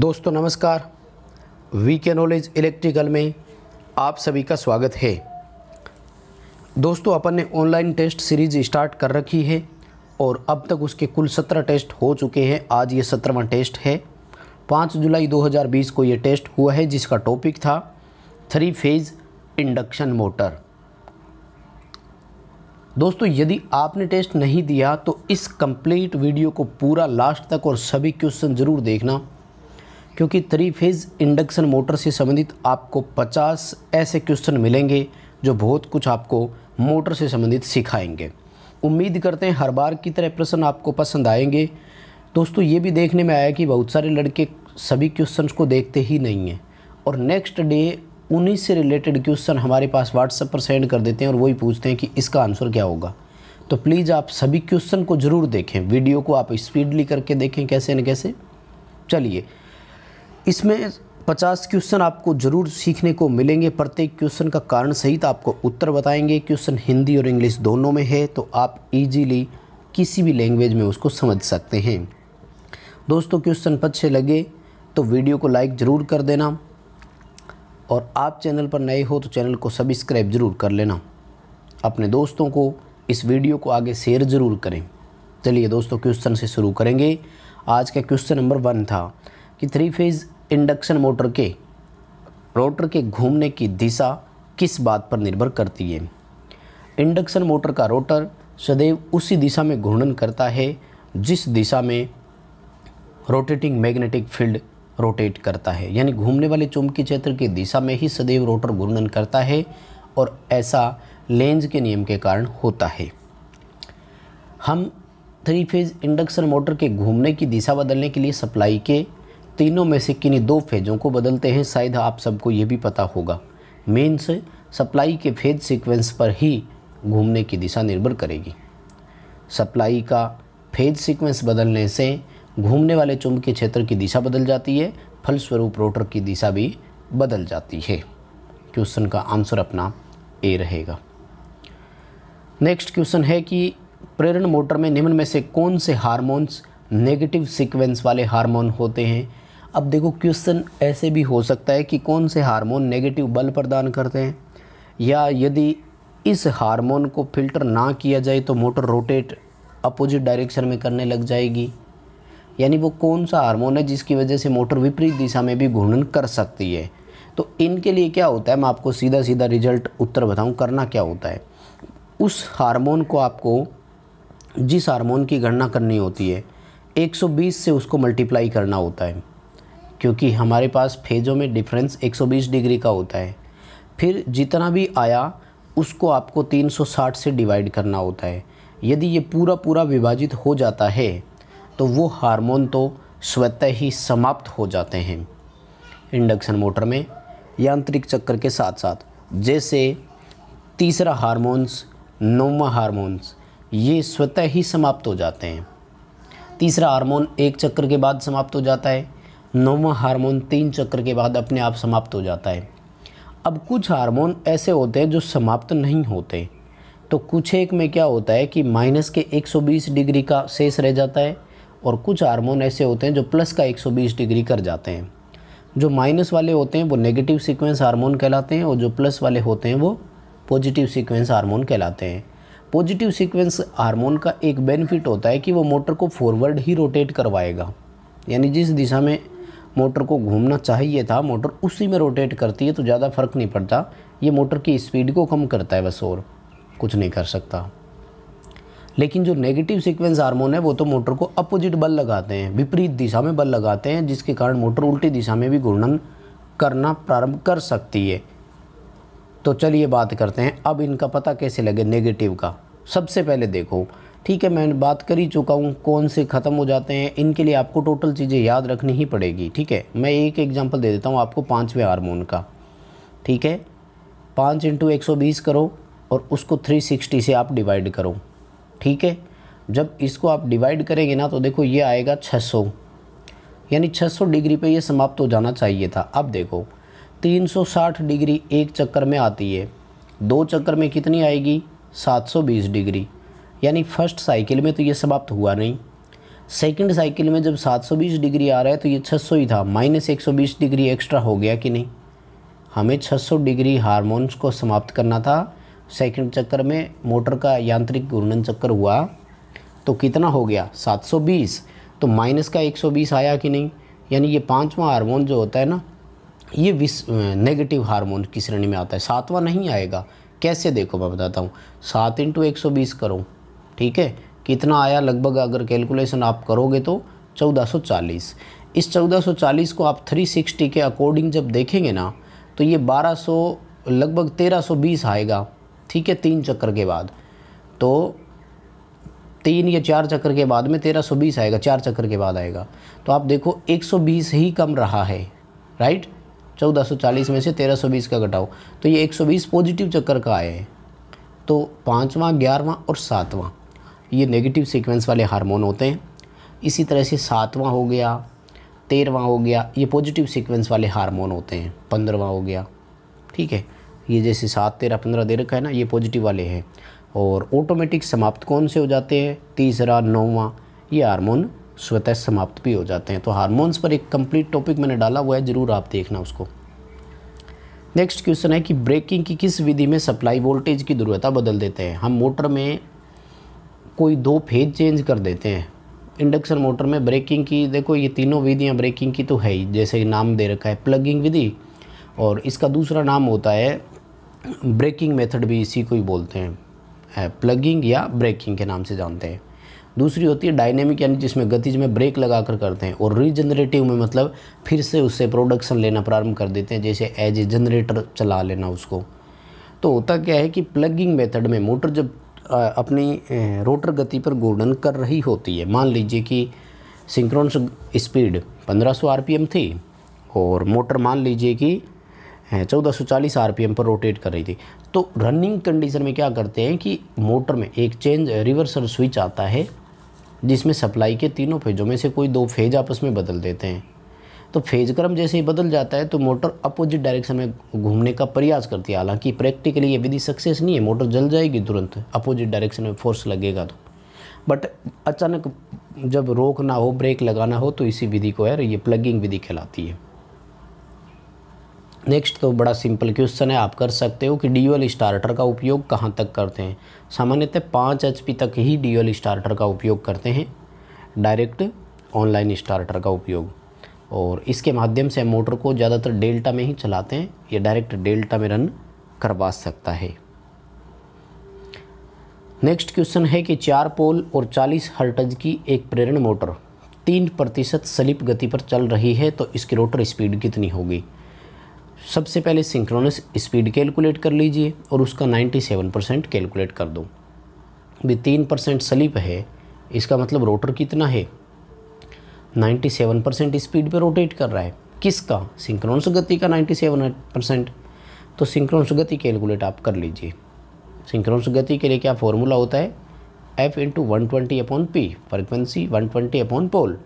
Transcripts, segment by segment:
दोस्तों नमस्कार वी के नॉलेज इलेक्ट्रिकल में आप सभी का स्वागत है दोस्तों अपन ने ऑनलाइन टेस्ट सीरीज स्टार्ट कर रखी है और अब तक उसके कुल सत्रह टेस्ट हो चुके हैं आज ये सत्रहवा टेस्ट है पाँच जुलाई 2020 को ये टेस्ट हुआ है जिसका टॉपिक था थ्री फेज़ इंडक्शन मोटर दोस्तों यदि आपने टेस्ट नहीं दिया तो इस कंप्लीट वीडियो को पूरा लास्ट तक और सभी क्वेश्चन ज़रूर देखना क्योंकि थ्री फेज़ इंडक्शन मोटर से संबंधित आपको 50 ऐसे क्वेश्चन मिलेंगे जो बहुत कुछ आपको मोटर से संबंधित सिखाएंगे उम्मीद करते हैं हर बार की तरह प्रश्न आपको पसंद आएंगे दोस्तों ये भी देखने में आया कि बहुत सारे लड़के सभी क्वेश्चंस को देखते ही नहीं हैं और नेक्स्ट डे उन्हीं से रिलेटेड क्वेश्चन हमारे पास व्हाट्सएप पर सेंड कर देते हैं और वही पूछते हैं कि इसका आंसर क्या होगा तो प्लीज़ आप सभी क्वेश्चन को ज़रूर देखें वीडियो को आप स्पीडली करके देखें कैसे न कैसे चलिए इसमें 50 क्वेश्चन आपको ज़रूर सीखने को मिलेंगे प्रत्येक क्वेश्चन का कारण सहित आपको उत्तर बताएंगे क्वेश्चन हिंदी और इंग्लिश दोनों में है तो आप इजीली किसी भी लैंग्वेज में उसको समझ सकते हैं दोस्तों क्वेश्चन अच्छे लगे तो वीडियो को लाइक ज़रूर कर देना और आप चैनल पर नए हो तो चैनल को सब्सक्राइब ज़रूर कर लेना अपने दोस्तों को इस वीडियो को आगे शेयर ज़रूर करें चलिए दोस्तों क्वेश्चन से शुरू करेंगे आज का क्वेश्चन नंबर वन था कि थ्री फेज़ इंडक्शन मोटर के रोटर के घूमने की दिशा किस बात पर निर्भर करती है इंडक्शन मोटर का रोटर सदैव उसी दिशा में घूर्णन करता है जिस दिशा में रोटेटिंग मैग्नेटिक फील्ड रोटेट करता है यानी घूमने वाले चुंबकीय क्षेत्र की दिशा में ही सदैव रोटर घूर्णन करता है और ऐसा लेंज के नियम के कारण होता है हम थ्री फेज इंडक्शन मोटर के घूमने की दिशा बदलने के लिए सप्लाई के तीनों में से किन्हीं दो फेजों को बदलते हैं शायद आप सबको ये भी पता होगा मेंस सप्लाई के फेज सीक्वेंस पर ही घूमने की दिशा निर्भर करेगी सप्लाई का फेज सीक्वेंस बदलने से घूमने वाले चुंबकीय क्षेत्र की दिशा बदल जाती है फलस्वरूप रोटर की दिशा भी बदल जाती है क्वेश्चन का आंसर अपना ए रहेगा नेक्स्ट क्वेश्चन है कि प्रेरण मोटर में निम्न में से कौन से हार्मोन्स नेगेटिव सीक्वेंस वाले हार्मोन होते हैं अब देखो क्वेश्चन ऐसे भी हो सकता है कि कौन से हार्मोन नेगेटिव बल प्रदान करते हैं या यदि इस हार्मोन को फिल्टर ना किया जाए तो मोटर रोटेट अपोजिट डायरेक्शन में करने लग जाएगी यानी वो कौन सा हार्मोन है जिसकी वजह से मोटर विपरीत दिशा में भी घूर्णन कर सकती है तो इनके लिए क्या होता है मैं आपको सीधा सीधा रिजल्ट उत्तर बताऊं करना क्या होता है उस हार्मोन को आपको जिस हार्मोन की गणना करनी होती है 120 से उसको मल्टीप्लाई करना होता है क्योंकि हमारे पास फेज़ों में डिफरेंस 120 डिग्री का होता है फिर जितना भी आया उसको आपको 360 से डिवाइड करना होता है यदि ये पूरा पूरा विभाजित हो जाता है तो वो हार्मोन तो स्वतः ही समाप्त हो जाते हैं इंडक्शन मोटर में यांत्रिक चक्कर के साथ साथ जैसे तीसरा हारमोन्स नौवा हारमोन्स ये स्वतः ही समाप्त हो जाते हैं तीसरा हार्मोन एक चक्कर के बाद समाप्त हो जाता है नौवा हार्मोन तीन चक्र के बाद अपने आप समाप्त हो जाता है अब कुछ हार्मोन ऐसे होते हैं जो समाप्त नहीं होते तो कुछ एक में क्या होता है कि माइनस के 120 डिग्री का शेष रह जाता है और कुछ हार्मोन ऐसे होते हैं जो प्लस का 120 डिग्री कर जाते हैं जो माइनस वाले होते हैं वो नेगेटिव सीक्वेंस हार्मोन कहलाते हैं और जो प्लस वाले होते हैं वो पॉजिटिव सीक्वेंस हार्मोन कहलाते हैं पॉजिटिव सीक्वेंस हार्मोन का एक बेनिफिट होता है कि वो मोटर को फॉरवर्ड ही रोटेट करवाएगा यानी जिस दिशा में मोटर को घूमना चाहिए था मोटर उसी में रोटेट करती है तो ज़्यादा फ़र्क नहीं पड़ता ये मोटर की स्पीड को कम करता है बस और कुछ नहीं कर सकता लेकिन जो नेगेटिव सीक्वेंस हार्मोन है वो तो मोटर को अपोजिट बल लगाते हैं विपरीत दिशा में बल लगाते हैं जिसके कारण मोटर उल्टी दिशा में भी घूर्णन करना प्रारंभ कर सकती है तो चलिए बात करते हैं अब इनका पता कैसे लगे नेगेटिव का सबसे पहले देखो ठीक है मैं बात कर ही चुका हूँ कौन से ख़त्म हो जाते हैं इनके लिए आपको टोटल चीज़ें याद रखनी ही पड़ेगी ठीक है मैं एक एग्जांपल दे देता हूँ आपको पाँचवें हारमोन का ठीक है पाँच इंटू एक सौ बीस करो और उसको थ्री सिक्सटी से आप डिवाइड करो ठीक है जब इसको आप डिवाइड करेंगे ना तो देखो ये आएगा छः सौ यानी सौ डिग्री पर यह समाप्त हो जाना चाहिए था अब देखो साठ डिग्री एक चक्कर में आती है दो चक्कर में कितनी आएगी 720 डिग्री यानी फर्स्ट साइकिल में तो ये समाप्त हुआ नहीं सेकंड साइकिल में जब 720 डिग्री आ रहा है तो ये 600 ही था माइनस 120 डिग्री एक्स्ट्रा हो गया कि नहीं हमें 600 डिग्री हारमोन्स को समाप्त करना था सेकंड चक्कर में मोटर का यांत्रिक घूर्णन चक्कर हुआ तो कितना हो गया 720 तो माइनस का 120 आया कि नहीं यानी ये पाँचवा हारमोन जो होता है ना ये विस नेगेटिव हारमोन की श्रेणी में आता है सातवा नहीं आएगा कैसे देखो मैं बताता हूँ सात इंटू एक सौ बीस करो ठीक है कितना आया लगभग अगर कैलकुलेशन आप करोगे तो 1440 इस 1440 को आप 360 के अकॉर्डिंग जब देखेंगे ना तो ये 1200 लगभग 1320 आएगा ठीक है तीन चक्कर के बाद तो तीन या चार चक्कर के बाद में 1320 आएगा चार चक्कर के बाद आएगा तो आप देखो 120 ही कम रहा है राइट 1440 में से 1320 का घटाओ तो ये 120 पॉजिटिव चक्कर का आया है तो पाँचवा ग्यारहवा और सातवां ये नेगेटिव सीक्वेंस वाले हार्मोन होते हैं इसी तरह से सातवां हो गया तेरहवाँ हो गया ये पॉजिटिव सीक्वेंस वाले हार्मोन होते हैं पंद्रहवा हो गया ठीक है ये जैसे सात तेरह पंद्रह दे रखा है ना ये पॉजिटिव वाले हैं और ऑटोमेटिक समाप्त कौन से हो जाते हैं तीसरा नौवा ये हार्मोन स्वतः समाप्त भी हो जाते हैं तो हार्मोन्स पर एक कंप्लीट टॉपिक मैंने डाला हुआ है ज़रूर आप देखना उसको नेक्स्ट क्वेश्चन है कि ब्रेकिंग की किस विधि में सप्लाई वोल्टेज की ध्रुवता बदल देते हैं हम मोटर में कोई दो फेज चेंज कर देते हैं इंडक्शन मोटर में ब्रेकिंग की देखो ये तीनों विधियाँ ब्रेकिंग की तो है ही जैसे नाम दे रखा है प्लगिंग विधि और इसका दूसरा नाम होता है ब्रेकिंग मेथड भी इसी को ही बोलते हैं है प्लगिंग या ब्रेकिंग के नाम से जानते हैं दूसरी होती है डायनेमिक यानी जिसमें गतिज में ब्रेक लगा कर करते हैं और रीजनरेटिव में मतलब फिर से उससे प्रोडक्शन लेना प्रारंभ कर देते हैं जैसे एज ए जनरेटर चला लेना उसको तो होता क्या है कि प्लगिंग मेथड में मोटर जब अपनी रोटर गति पर गोल्डन कर रही होती है मान लीजिए कि सिंक्रोन स्पीड 1500 आरपीएम थी और मोटर मान लीजिए कि 1440 आरपीएम पर रोटेट कर रही थी तो रनिंग कंडीशन में क्या करते हैं कि मोटर में एक चेंज रिवर्सल स्विच आता है जिसमें सप्लाई के तीनों फेजों में से कोई दो फेज आपस में बदल देते हैं तो फेज क्रम जैसे ही बदल जाता है तो मोटर अपोजिट डायरेक्शन में घूमने का प्रयास करती है हालांकि प्रैक्टिकली ये विधि सक्सेस नहीं है मोटर जल जाएगी तुरंत अपोजिट डायरेक्शन में फोर्स लगेगा तो बट अचानक जब रोकना हो ब्रेक लगाना हो तो इसी विधि को है ये प्लगिंग विधि कहलाती है नेक्स्ट तो बड़ा सिंपल क्वेश्चन है आप कर सकते हो कि ड्यूअल स्टार्टर का उपयोग कहाँ तक करते हैं सामान्यतः पाँच एच तक ही ड्यूअल स्टार्टर का उपयोग करते हैं डायरेक्ट ऑनलाइन स्टार्टर का उपयोग और इसके माध्यम से हम मोटर को ज़्यादातर डेल्टा में ही चलाते हैं ये डायरेक्ट डेल्टा में रन करवा सकता है नेक्स्ट क्वेश्चन है कि चार पोल और 40 हर्टज की एक प्रेरण मोटर तीन प्रतिशत स्लिप गति पर चल रही है तो इसकी रोटर स्पीड कितनी होगी सबसे पहले सिंक्रोनस स्पीड कैलकुलेट कर लीजिए और उसका 97 परसेंट कैलकुलेट कर दो भी तीन परसेंट स्लिप है इसका मतलब रोटर कितना है 97 परसेंट स्पीड पर रोटेट कर रहा है किसका सिंक्रोनस गति का 97 परसेंट तो सिंक्रोनस गति कैलकुलेट आप कर लीजिए सिंक्रोनस गति के लिए क्या फॉर्मूला होता है F into one twenty upon P frequency one twenty upon pole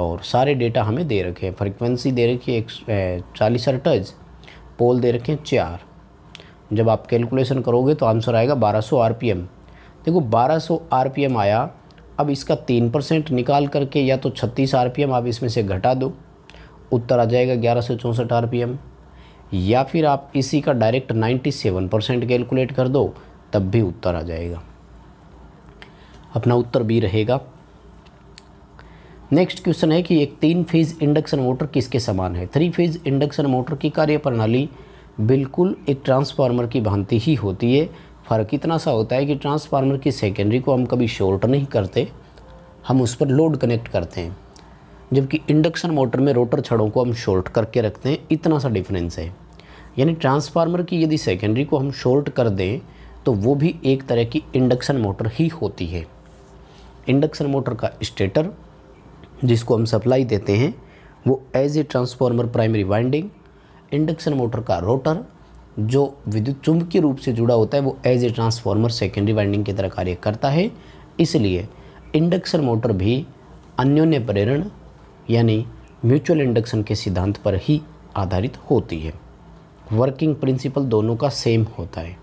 और सारे डेटा हमें दे रखे हैं फ्रिक्वेंसी दे रखी है एक चालीस अरटज पोल दे रखे हैं चार जब आप कैलकुलेशन करोगे तो आंसर आएगा 1200 आरपीएम देखो 1200 आरपीएम आया अब इसका तीन परसेंट निकाल करके या तो छत्तीस आर आप इसमें से घटा दो उत्तर आ जाएगा ग्यारह सौ चौंसठ आर या फिर आप इसी का direct ninety seven percent calculate कर दो तब भी उत्तर आ जाएगा अपना उत्तर बी रहेगा नेक्स्ट क्वेश्चन है कि एक तीन फेज इंडक्शन मोटर किसके समान है थ्री फेज इंडक्शन मोटर की कार्यप्रणाली बिल्कुल एक ट्रांसफार्मर की भांति ही होती है फ़र्क इतना सा होता है कि ट्रांसफार्मर की सेकेंडरी को हम कभी शॉर्ट नहीं करते हम उस पर लोड कनेक्ट करते हैं जबकि इंडक्शन मोटर में रोटर छड़ों को हम शॉर्ट करके रखते हैं इतना सा डिफरेंस है यानी ट्रांसफार्मर की यदि सेकेंडरी को हम शॉर्ट कर दें तो वो भी एक तरह की इंडक्शन मोटर ही होती है इंडक्शन मोटर का स्टेटर जिसको हम सप्लाई देते हैं वो as a transformer primary winding induction motor का रोटर जो विद्युत चुंबकीय रूप से जुड़ा होता है वो as a transformer secondary winding की तरह कार्य करता है इसलिए इंडक्शन मोटर भी अन्योन्य प्रेरण यानी म्यूचुअल इंडक्शन के सिद्धांत पर ही आधारित होती है वर्किंग प्रिंसिपल दोनों का सेम होता है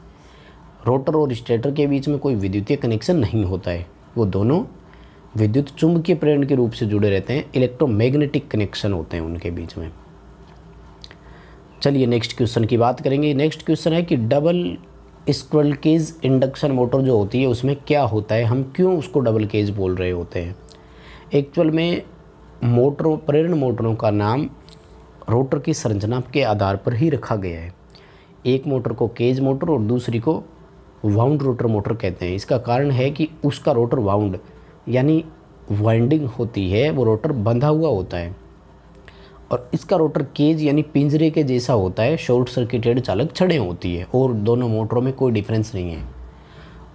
रोटर और स्टेटर के बीच में कोई विद्युतीय कनेक्शन नहीं होता है वो दोनों विद्युत चुंबकीय प्रेरण के रूप से जुड़े रहते हैं इलेक्ट्रोमैग्नेटिक कनेक्शन होते हैं उनके बीच में चलिए नेक्स्ट क्वेश्चन की बात करेंगे नेक्स्ट क्वेश्चन है कि double squirrel cage induction motor जो होती है उसमें क्या होता है हम क्यों उसको डबल केज बोल रहे होते हैं एक्चुअल में मोटरों प्रेरण मोटरों का नाम रोटर की संरचना के आधार पर ही रखा गया है एक मोटर को केज मोटर और दूसरी को वाउंड रोटर मोटर कहते हैं इसका कारण है कि उसका रोटर वाउंड यानी वाइंडिंग होती है वो रोटर बंधा हुआ होता है और इसका रोटर केज यानी पिंजरे के जैसा होता है शॉर्ट सर्किटेड चालक छड़ें होती है और दोनों मोटरों में कोई डिफरेंस नहीं है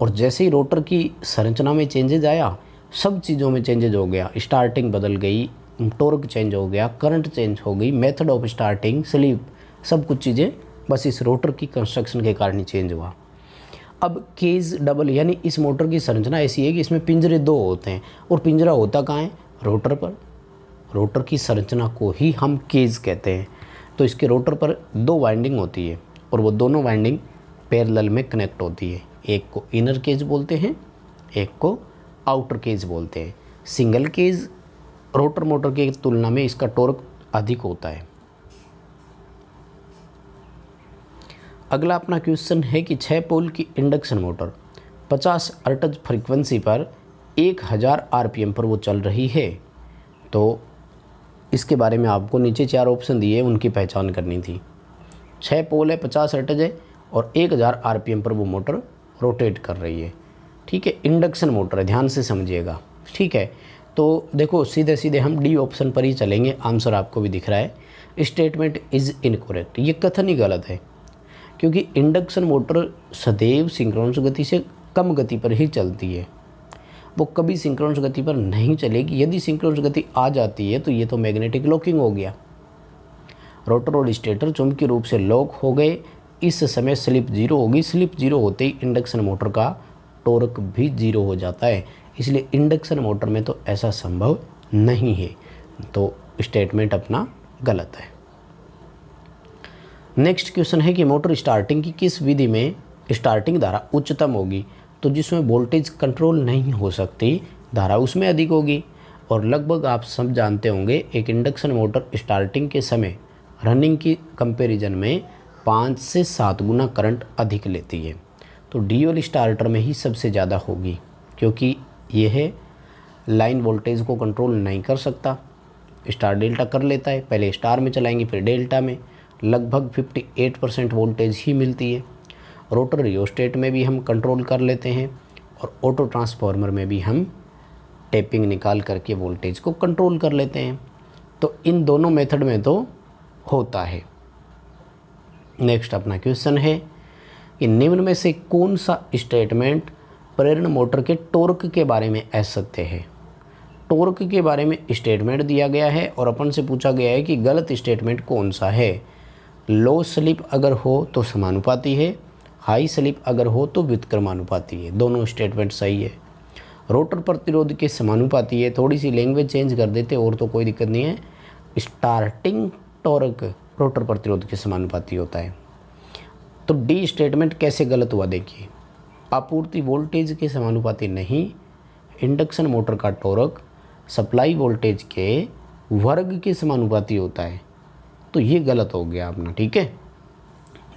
और जैसे ही रोटर की संरचना में चेंजेज आया सब चीज़ों में चेंजेज हो गया स्टार्टिंग बदल गई टोर्क चेंज हो गया करंट चेंज हो गई मेथड ऑफ स्टार्टिंग स्लीप सब कुछ चीज़ें बस इस रोटर की कंस्ट्रक्शन के कारण ही चेंज हुआ अब केज डबल यानी इस मोटर की संरचना ऐसी है कि इसमें पिंजरे दो होते हैं और पिंजरा होता कहाँ है रोटर पर रोटर की संरचना को ही हम केज कहते हैं तो इसके रोटर पर दो वाइंडिंग होती है और वो दोनों वाइंडिंग पैरेलल में कनेक्ट होती है एक को इनर केज बोलते हैं एक को आउटर केज बोलते हैं सिंगल केज रोटर मोटर की तुलना में इसका टॉर्क अधिक होता है अगला अपना क्वेश्चन है कि छः पोल की इंडक्शन मोटर 50 अर्टज फ्रीक्वेंसी पर 1000 आरपीएम पर वो चल रही है तो इसके बारे में आपको नीचे चार ऑप्शन दिए उनकी पहचान करनी थी छः पोल है पचास हर्टज है और एक हज़ार आर पर वो मोटर रोटेट कर रही है ठीक है इंडक्शन मोटर है ध्यान से समझिएगा ठीक है तो देखो सीधे सीधे हम डी ऑप्शन पर ही चलेंगे आंसर आपको भी दिख रहा है स्टेटमेंट इज़ इनकोरेक्ट ये कथन ही गलत है क्योंकि इंडक्शन मोटर सदैव सिंक्रोनस गति से कम गति पर ही चलती है वो कभी सिंक्रोनस गति पर नहीं चलेगी यदि सिंक्रोनस गति आ जाती है तो ये तो मैग्नेटिक लॉकिंग हो गया रोटर और स्टेटर चुंबकीय रूप से लॉक हो गए इस समय स्लिप जीरो होगी स्लिप जीरो होते ही इंडक्शन मोटर का टोरक भी जीरो हो जाता है इसलिए इंडक्शन मोटर में तो ऐसा संभव नहीं है तो स्टेटमेंट अपना गलत है नेक्स्ट क्वेश्चन है कि मोटर स्टार्टिंग की किस विधि में स्टार्टिंग धारा उच्चतम होगी तो जिसमें वोल्टेज कंट्रोल नहीं हो सकती धारा उसमें अधिक होगी और लगभग आप सब जानते होंगे एक इंडक्शन मोटर स्टार्टिंग के समय रनिंग की कंपैरिजन में पाँच से सात गुना करंट अधिक लेती है तो डीओल स्टार्टर में ही सबसे ज़्यादा होगी क्योंकि यह लाइन वोल्टेज को कंट्रोल नहीं कर सकता स्टार डेल्टा कर लेता है पहले स्टार में चलाएंगे फिर डेल्टा में लगभग 58 परसेंट वोल्टेज ही मिलती है रोटर रियोस्टेट में भी हम कंट्रोल कर लेते हैं और ऑटो ट्रांसफार्मर में भी हम टेपिंग निकाल करके वोल्टेज को कंट्रोल कर लेते हैं तो इन दोनों मेथड में तो होता है नेक्स्ट अपना क्वेश्चन है कि निम्न में से कौन सा स्टेटमेंट प्रेरण मोटर के टॉर्क के बारे में असत्य है टॉर्क के बारे में स्टेटमेंट दिया गया है और अपन से पूछा गया है कि गलत स्टेटमेंट कौन सा है लो स्लिप अगर हो तो समानुपाती है हाई स्लिप अगर हो तो व्युतक्रमानुपाती है दोनों स्टेटमेंट सही है रोटर प्रतिरोध के समानुपाती है थोड़ी सी लैंग्वेज चेंज कर देते और तो कोई दिक्कत नहीं है स्टार्टिंग टॉर्क रोटर प्रतिरोध के समानुपाती होता है तो डी स्टेटमेंट कैसे गलत हुआ देखिए आपूर्ति वोल्टेज के समानुपाती नहीं इंडक्शन मोटर का टॉर्क सप्लाई वोल्टेज के वर्ग के समानुपाती होता है तो ये गलत हो गया अपना ठीक है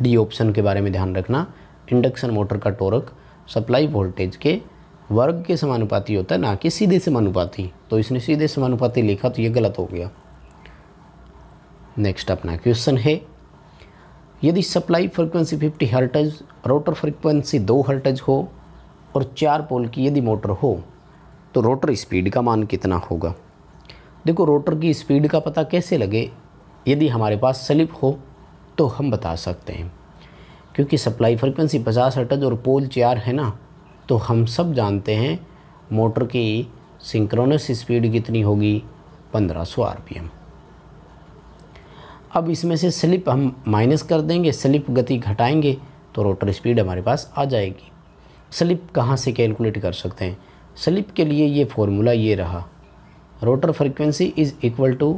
डी ऑप्शन के बारे में ध्यान रखना इंडक्शन मोटर का टोरक सप्लाई वोल्टेज के वर्ग के समानुपाती होता है ना कि सीधे समानुपाती तो इसने सीधे समानुपाती लिखा तो ये गलत हो गया नेक्स्ट अपना क्वेश्चन है यदि supply frequency 50 hertz rotor frequency 2 hertz हो और चार पोल की यदि मोटर हो तो रोटर स्पीड का मान कितना होगा देखो रोटर की स्पीड का पता कैसे लगे यदि हमारे पास स्लिप हो तो हम बता सकते हैं क्योंकि सप्लाई फ्रिक्वेंसी पचास हटज और पोल चार है ना तो हम सब जानते हैं मोटर की सिंक्रोनस स्पीड कितनी होगी 1500 आरपीएम अब इसमें से स्लिप हम माइनस कर देंगे स्लिप गति घटाएंगे तो रोटर स्पीड हमारे पास आ जाएगी स्लिप कहाँ से कैलकुलेट कर सकते हैं स्लिप के लिए ये फॉर्मूला ये रहा rotor frequency is equal to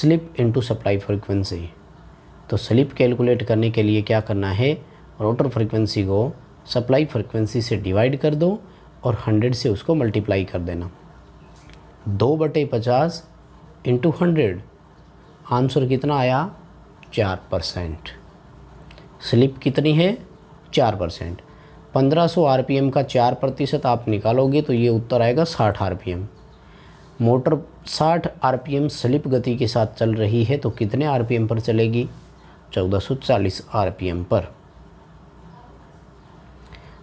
slip into supply frequency तो स्लिप कैलकुलेट करने के लिए क्या करना है रोटर फ्रीक्वेंसी को सप्लाई फ्रीक्वेंसी से डिवाइड कर दो और हंड्रेड से उसको मल्टीप्लाई कर देना दो बटे पचास इंटू हंड्रेड आंसर कितना आया चार परसेंट स्लिप कितनी है चार परसेंट पंद्रह सौ आर का चार प्रतिशत आप निकालोगे तो ये उत्तर आएगा साठ आर मोटर 60 आरपीएम स्लिप गति के साथ चल रही है तो कितने आरपीएम पर चलेगी 1440 आरपीएम पर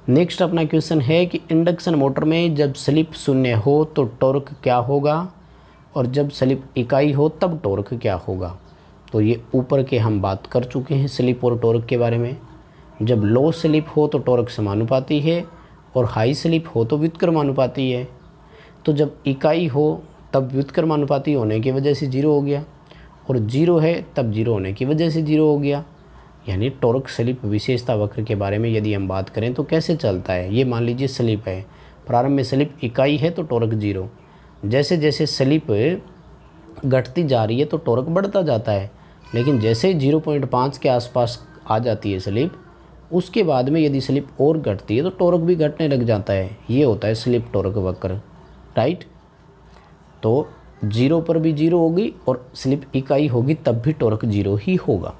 नेक्स्ट अपना क्वेश्चन है कि इंडक्शन मोटर में जब स्लिप शून्य हो तो टॉर्क क्या होगा और जब स्लिप इकाई हो तब टॉर्क क्या होगा तो ये ऊपर के हम बात कर चुके हैं स्लिप और टॉर्क के बारे में जब लो स्लिप हो तो टॉर्क समानुपाती है और हाई स्लिप हो तो व्युत्क्रमानुपाती है तो जब इकाई हो तब व्युत्क्रमानुपाती होने की वजह से जीरो हो गया और ज़ीरो है तब ज़ीरो होने की वजह से ज़ीरो हो गया यानी टोरक स्लिप विशेषता वक्र के बारे में यदि हम बात करें तो कैसे चलता है ये मान लीजिए स्लिप है प्रारंभ में स्लिप इकाई है तो टोरक ज़ीरो जैसे जैसे स्लिप घटती जा रही है तो टोरक बढ़ता जाता है लेकिन जैसे जीरो पॉइंट पाँच के आसपास आ जाती है स्लिप उसके बाद में यदि स्लिप और घटती है तो टोरक भी घटने लग जाता है ये होता है स्लिप टोरक वक्र राइट तो जीरो पर भी जीरो होगी और स्लिप इकाई होगी तब भी टॉर्क जीरो ही होगा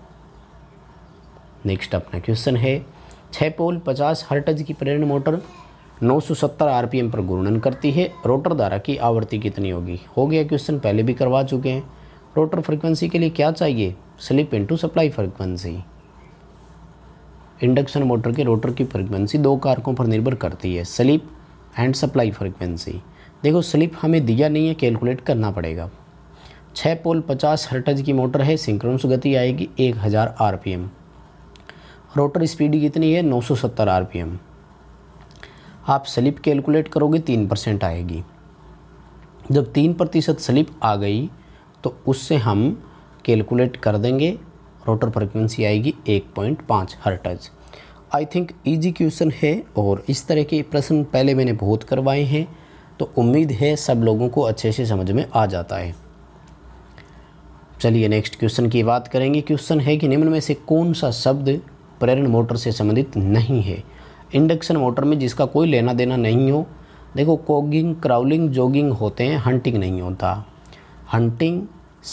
नेक्स्ट अपना क्वेश्चन है छः पोल पचास हर्टज की प्रेरण मोटर 970 आरपीएम पर घूर्णन करती है रोटर धारा की आवृत्ति कितनी होगी हो गया क्वेश्चन पहले भी करवा चुके हैं रोटर फ्रीक्वेंसी के लिए क्या चाहिए slip into supply frequency induction motor के रोटर की फ्रीक्वेंसी दो कारकों पर निर्भर करती है स्लिप एंड सप्लाई फ्रीक्वेंसी देखो स्लिप हमें दिया नहीं है कैलकुलेट करना पड़ेगा छः पोल पचास हर्टज की मोटर है सिंक्रोनस गति आएगी एक हज़ार R P M rotor speed कितनी है नौ सौ सत्तर आर पी एम आप स्लिप कैलकुलेट करोगे तीन परसेंट आएगी जब तीन प्रतिशत स्लिप आ गई तो उससे हम कैलकुलेट कर देंगे रोटर फ्रिक्वेंसी आएगी एक पॉइंट पाँच hertz I think easy question है और इस तरह के प्रश्न पहले मैंने बहुत करवाए हैं तो उम्मीद है सब लोगों को अच्छे से समझ में आ जाता है चलिए नेक्स्ट क्वेश्चन की बात करेंगे क्वेश्चन है कि निम्न में से कौन सा शब्द प्रेरण मोटर से संबंधित नहीं है इंडक्शन मोटर में जिसका कोई लेना देना नहीं हो देखो कोगिंग क्राउलिंग जॉगिंग होते हैं हंटिंग नहीं होता हंटिंग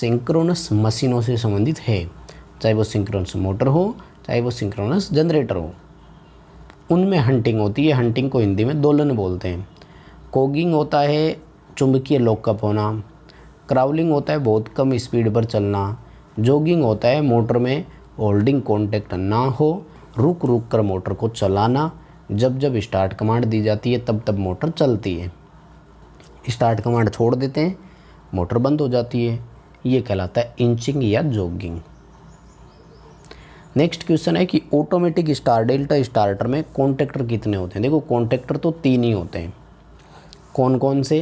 सिंक्रोनस मशीनों से संबंधित है चाहे वो सिंक्रोनस मोटर हो चाहे वो सिंक्रोनस जनरेटर हो उनमें हंटिंग होती है हंटिंग को हिंदी में दोलन बोलते हैं कोगिंग होता है चुंबकीय लोक का होना क्राउलिंग होता है बहुत कम स्पीड पर चलना जोगिंग होता है मोटर में होल्डिंग कॉन्टेक्ट ना हो रुक रुक कर मोटर को चलाना जब जब स्टार्ट कमांड दी जाती है तब तब मोटर चलती है स्टार्ट कमांड छोड़ देते हैं मोटर बंद हो जाती है ये कहलाता है इंचिंग या जोगिंग नेक्स्ट क्वेश्चन है कि ऑटोमेटिक स्टार डेल्टा स्टार्टर में कॉन्टेक्टर कितने होते हैं देखो कॉन्टेक्टर तो तीन ही होते हैं कौन कौन से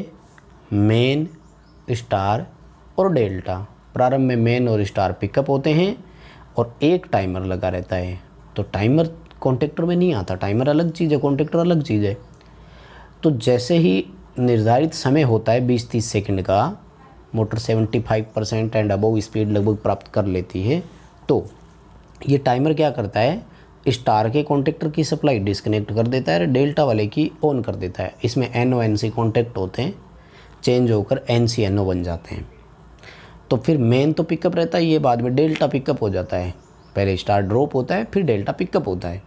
मेन स्टार और डेल्टा प्रारंभ में मेन और स्टार पिकअप होते हैं और एक टाइमर लगा रहता है तो टाइमर कॉन्ट्रेक्टर में नहीं आता टाइमर अलग चीज़ है कॉन्ट्रेक्टर अलग चीज़ है तो जैसे ही निर्धारित समय होता है बीस तीस सेकेंड का motor seventy five percent and above speed लगभग प्राप्त कर लेती है तो ये टाइमर क्या करता है स्टार के कॉन्टेक्टर की सप्लाई डिस्कनेक्ट कर देता है और डेल्टा वाले की ऑन कर देता है इसमें N O N C contact होते हैं चेंज होकर एन सी एन ओ बन जाते हैं तो फिर मेन तो पिकअप रहता है ये बाद में डेल्टा पिकअप हो जाता है पहले स्टार ड्रॉप होता है फिर डेल्टा पिकअप होता है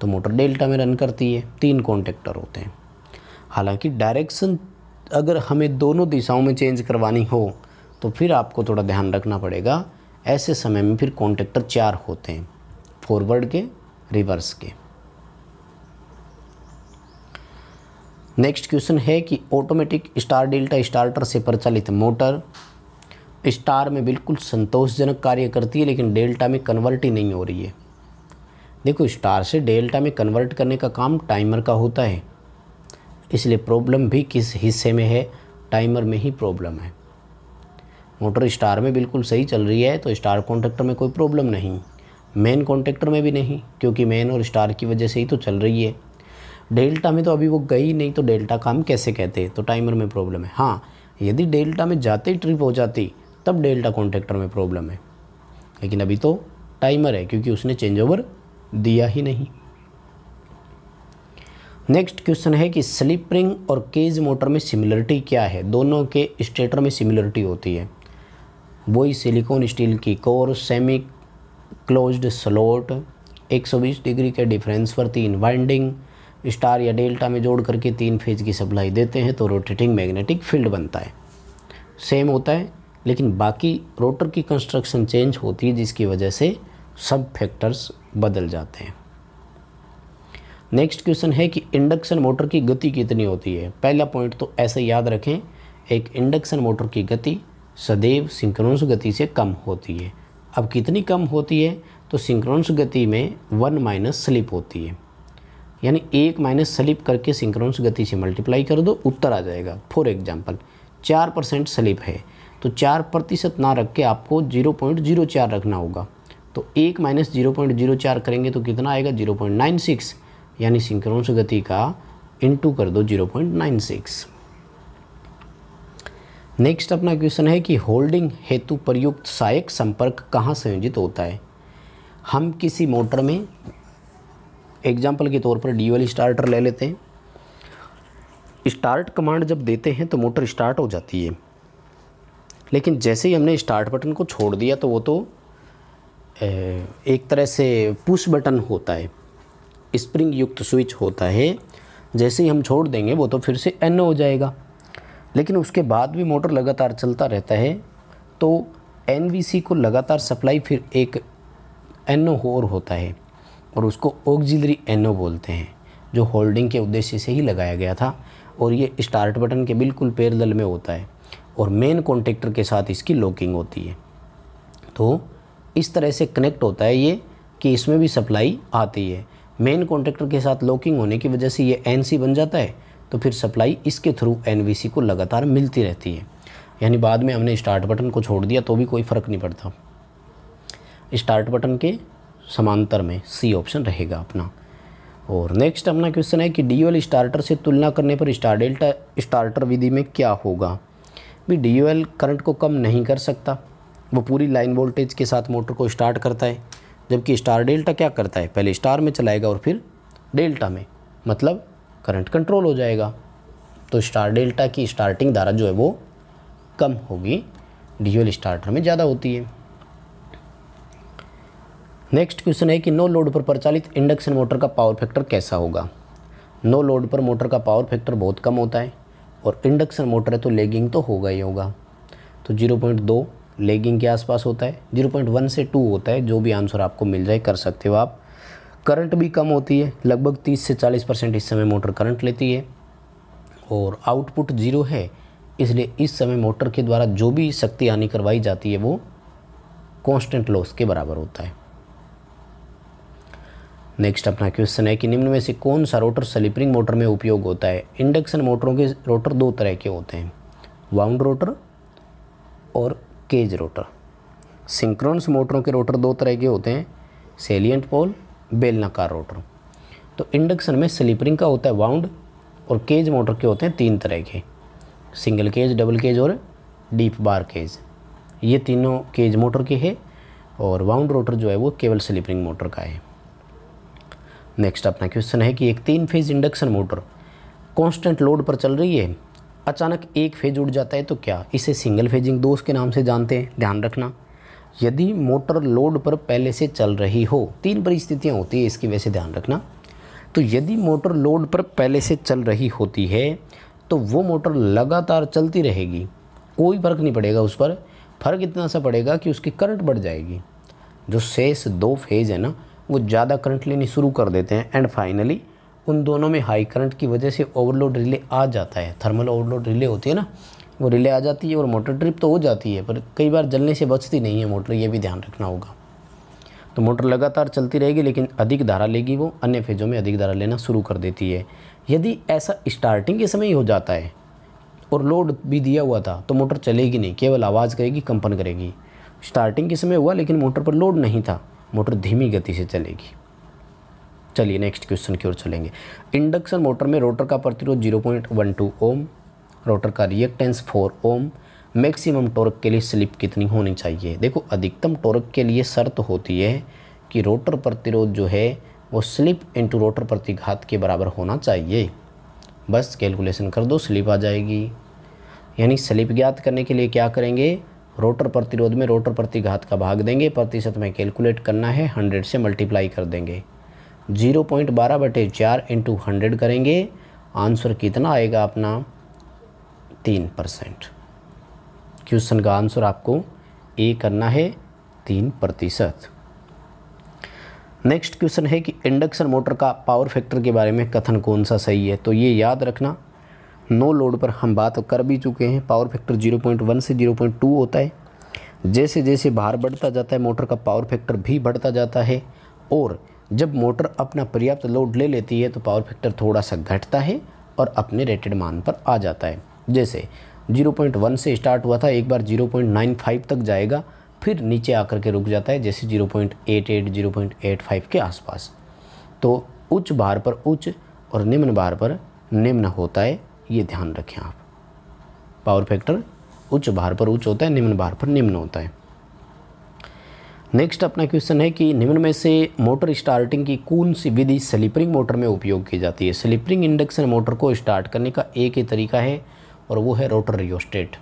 तो मोटर डेल्टा में रन करती है तीन कॉन्टेक्टर होते हैं हालांकि डायरेक्शन अगर हमें दोनों दिशाओं में चेंज करवानी हो तो फिर आपको थोड़ा ध्यान रखना पड़ेगा ऐसे समय में फिर कॉन्टेक्टर चार होते हैं फॉरवर्ड के रिवर्स के नेक्स्ट क्वेश्चन है कि ऑटोमेटिक स्टार डेल्टा स्टार्टर से प्रचलित मोटर स्टार में बिल्कुल संतोषजनक कार्य करती है लेकिन डेल्टा में कन्वर्ट ही नहीं हो रही है देखो स्टार से डेल्टा में कन्वर्ट करने का काम टाइमर का होता है इसलिए प्रॉब्लम भी किस हिस्से में है टाइमर में ही प्रॉब्लम है मोटर स्टार में बिल्कुल सही चल रही है तो स्टार कॉन्ट्रैक्टर में कोई प्रॉब्लम नहीं मेन कॉन्ट्रैक्टर में भी नहीं क्योंकि मेन और स्टार की वजह से ही तो चल रही है डेल्टा में तो अभी वो गई नहीं तो डेल्टा का हम कैसे कहते हैं तो टाइमर में प्रॉब्लम है हाँ यदि डेल्टा में जाते ही ट्रिप हो जाती तब डेल्टा कॉन्ट्रैक्टर में प्रॉब्लम है लेकिन अभी तो टाइमर है क्योंकि उसने चेंज ओवर दिया ही नहीं नेक्स्ट क्वेश्चन है कि स्लिप रिंग और केज मोटर में सिमिलरिटी क्या है दोनों के स्टेटर में सिमिलरिटी होती है वही सिलिकॉन स्टील की core semi closed slot 120 degree के डिफरेंस पर तीन वाइंडिंग स्टार या डेल्टा में जोड़ करके तीन फेज की सप्लाई देते हैं तो रोटेटिंग मैग्नेटिक फील्ड बनता है सेम होता है लेकिन बाकी रोटर की कंस्ट्रक्शन चेंज होती है जिसकी वजह से सब फैक्टर्स बदल जाते हैं नेक्स्ट क्वेश्चन है कि इंडक्शन मोटर की गति कितनी होती है पहला पॉइंट तो ऐसे याद रखें एक इंडक्शन मोटर की गति सदैव सिंक्रोनस गति से कम होती है अब कितनी कम होती है तो सिंक्रोनस गति में वन माइनस स्लिप होती है यानी एक माइनस स्लिप करके सिंक्रोनस गति से मल्टीप्लाई कर दो उत्तर आ जाएगा फॉर एग्जाम्पल चार परसेंट स्लिप है तो चार प्रतिशत ना रख के आपको जीरो पॉइंट जीरो चार रखना होगा तो एक माइनस जीरो पॉइंट जीरो चार करेंगे तो कितना आएगा जीरो पॉइंट नाइन सिक्स यानी सिंक्रोनस गति का इंटू कर दो zero point nine six next अपना क्वेश्चन है कि होल्डिंग हेतु प्रयुक्त सहायक संपर्क कहाँ संयोजित होता है हम किसी मोटर में एग्जाम्पल के तौर पर ड्यूअल स्टार्टर ले लेते हैं स्टार्ट कमांड जब देते हैं तो मोटर स्टार्ट हो जाती है लेकिन जैसे ही हमने स्टार्ट बटन को छोड़ दिया तो वो तो एक तरह से पुश बटन होता है स्प्रिंग युक्त स्विच होता है जैसे ही हम छोड़ देंगे वो तो फिर से एन हो जाएगा लेकिन उसके बाद भी मोटर लगातार चलता रहता है तो एन को लगातार सप्लाई फिर एक एन होर होता है और उसको ओगजिलरी एन बोलते हैं जो होल्डिंग के उद्देश्य से ही लगाया गया था और ये स्टार्ट बटन के बिल्कुल दल में होता है और मेन कॉन्टेक्टर के साथ इसकी लॉकिंग होती है तो इस तरह से कनेक्ट होता है ये कि इसमें भी सप्लाई आती है मेन कॉन्टेक्टर के साथ लॉकिंग होने की वजह से ये एन बन जाता है तो फिर सप्लाई इसके थ्रू एन को लगातार मिलती रहती है यानी बाद में हमने स्टार्ट बटन को छोड़ दिया तो भी कोई फ़र्क नहीं पड़ता स्टार्ट बटन के समांतर में सी ऑप्शन रहेगा अपना और नेक्स्ट अपना क्वेश्चन है कि डी स्टार्टर से तुलना करने पर स्टार डेल्टा स्टार्टर विधि में क्या होगा भी डी करंट को कम नहीं कर सकता वो पूरी लाइन वोल्टेज के साथ मोटर को स्टार्ट करता है जबकि स्टार डेल्टा क्या करता है पहले स्टार में चलाएगा और फिर डेल्टा में मतलब करंट कंट्रोल हो जाएगा तो स्टार डेल्टा की स्टार्टिंग धारा जो है वो कम होगी ड्यूअल स्टार्टर में ज़्यादा होती है नेक्स्ट क्वेश्चन है कि नो लोड पर प्रचालित इंडक्शन मोटर का पावर फैक्टर कैसा होगा नो लोड पर मोटर का पावर फैक्टर बहुत कम होता है और इंडक्शन मोटर है तो लेगिंग तो होगा ही होगा तो जीरो पॉइंट दो लेगिंग के आसपास होता है जीरो पॉइंट वन से टू होता है जो भी आंसर आपको मिल जाए कर सकते हो आप करंट भी कम होती है लगभग 30 से 40 परसेंट इस समय मोटर करंट लेती है और आउटपुट ज़ीरो है इसलिए इस समय मोटर के द्वारा जो भी शक्ति हानि करवाई जाती है वो कांस्टेंट लॉस के बराबर होता है नेक्स्ट अपना क्वेश्चन है कि निम्न में से कौन सा रोटर स्लीपरिंग मोटर में उपयोग होता है इंडक्शन मोटरों के रोटर दो तरह के होते हैं वाउंड रोटर और केज रोटर सिंक्रोनस मोटरों के रोटर दो तरह के होते हैं सेलियंट पोल बेलनाकार रोटर तो इंडक्शन में स्लीपरिंग का होता है वाउंड और केज मोटर के होते हैं तीन तरह के सिंगल केज डबल केज और डीप बार केज ये तीनों केज मोटर के है और वाउंड रोटर जो है वो केवल स्लीपरिंग मोटर का है नेक्स्ट अपना क्वेश्चन है कि एक तीन phase induction motor constant load पर चल रही है अचानक एक फेज उड़ जाता है तो क्या इसे सिंगल फेजिंग दोष के नाम से जानते हैं ध्यान रखना यदि मोटर लोड पर पहले से चल रही हो तीन परिस्थितियाँ होती है इसकी वैसे ध्यान रखना तो यदि मोटर लोड पर पहले से चल रही होती है तो वो मोटर लगातार चलती रहेगी कोई फ़र्क नहीं पड़ेगा उस पर फ़र्क इतना सा पड़ेगा कि उसकी करंट बढ़ जाएगी जो शेष दो फेज़ है ना वो ज़्यादा करंट लेनी शुरू कर देते हैं एंड फाइनली उन दोनों में हाई करंट की वजह से ओवरलोड रिले आ जाता है थर्मल ओवरलोड रिले होती है ना वो रिले आ जाती है और मोटर ट्रिप तो हो जाती है पर कई बार जलने से बचती नहीं है मोटर ये भी ध्यान रखना होगा तो मोटर लगातार चलती रहेगी लेकिन अधिक धारा लेगी वो अन्य फेजों में अधिक धारा लेना शुरू कर देती है यदि ऐसा स्टार्टिंग के समय ही हो जाता है और लोड भी दिया हुआ था तो मोटर चलेगी नहीं केवल आवाज़ करेगी कंपन करेगी स्टार्टिंग के समय हुआ लेकिन मोटर पर लोड नहीं था मोटर धीमी गति से चलेगी चलिए नेक्स्ट क्वेश्चन की ओर चलेंगे इंडक्शन मोटर में रोटर का प्रतिरोध zero point one two ohm rotor का reactance four ohm maximum torque के लिए स्लिप कितनी होनी चाहिए देखो अधिकतम टॉर्क के लिए शर्त होती है कि रोटर प्रतिरोध जो है वो स्लिप इंटू रोटर प्रतिघात के बराबर होना चाहिए बस कैलकुलेशन कर दो स्लिप आ जाएगी यानी स्लिप ज्ञात करने के लिए क्या करेंगे रोटर प्रतिरोध में रोटर प्रतिघात का भाग देंगे प्रतिशत में कैलकुलेट करना है हंड्रेड से मल्टीप्लाई कर देंगे जीरो पॉइंट बारह बटे चार इंटू हंड्रेड करेंगे आंसर कितना आएगा अपना तीन परसेंट क्वेश्चन का आंसर आपको ए करना है तीन प्रतिशत नेक्स्ट क्वेश्चन है कि इंडक्शन मोटर का पावर फैक्टर के बारे में कथन कौन सा सही है तो ये याद रखना नो लोड पर हम बात कर भी चुके हैं पावर फैक्टर 0.1 से 0.2 होता है जैसे जैसे भार बढ़ता जाता है मोटर का पावर फैक्टर भी बढ़ता जाता है और जब मोटर अपना पर्याप्त लोड ले लेती है तो पावर फैक्टर थोड़ा सा घटता है और अपने रेटेड मान पर आ जाता है जैसे 0.1 से स्टार्ट हुआ था एक बार 0.95 तक जाएगा फिर नीचे आकर के रुक जाता है जैसे 0.88 0.85 के आसपास तो उच्च भार पर उच्च और निम्न भार पर निम्न होता है ये ध्यान रखें आप पावर फैक्टर उच्च भार पर उच्च होता है निम्न भार पर निम्न होता है नेक्स्ट अपना क्वेश्चन है कि निम्न में से मोटर स्टार्टिंग की कौन सी विधि स्लीपरिंग मोटर में उपयोग की जाती है स्लीपरिंग इंडक्शन मोटर को स्टार्ट करने का एक ही तरीका है और वो है रोटर रियोस्टेट